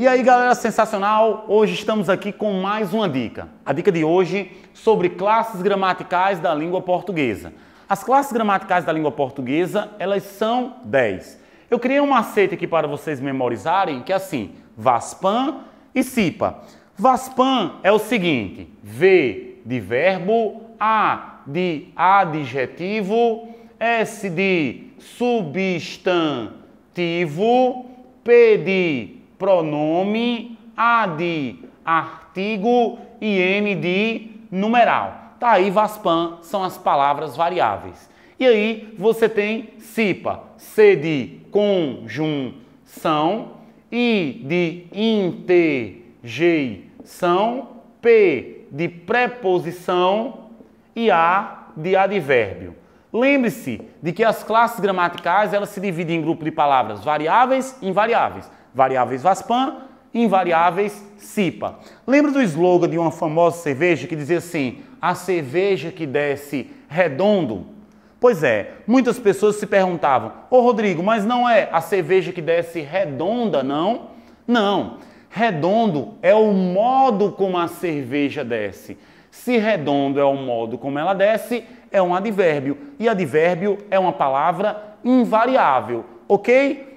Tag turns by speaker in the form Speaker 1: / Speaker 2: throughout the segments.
Speaker 1: E aí, galera sensacional, hoje estamos aqui com mais uma dica. A dica de hoje sobre classes gramaticais da língua portuguesa. As classes gramaticais da língua portuguesa, elas são 10. Eu criei um macete aqui para vocês memorizarem, que é assim, VASPAN e SIPA. VASPAN é o seguinte, V de verbo, A de adjetivo, S de substantivo, P de pronome, A de artigo e N de numeral. Tá aí, VASPAN são as palavras variáveis. E aí você tem CIPA, C de conjunção, I de interjeição, P de preposição e A de advérbio. Lembre-se de que as classes gramaticais elas se dividem em grupo de palavras variáveis e invariáveis variáveis VASPAN, invariáveis CIPA. Lembra do slogan de uma famosa cerveja que dizia assim: a cerveja que desce redondo? Pois é, muitas pessoas se perguntavam: Ô oh, Rodrigo, mas não é a cerveja que desce redonda, não? Não. Redondo é o modo como a cerveja desce. Se redondo é o modo como ela desce, é um advérbio. E advérbio é uma palavra invariável, ok?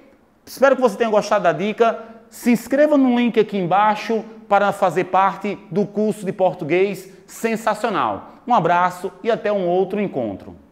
Speaker 1: Espero que você tenha gostado da dica. Se inscreva no link aqui embaixo para fazer parte do curso de português sensacional. Um abraço e até um outro encontro.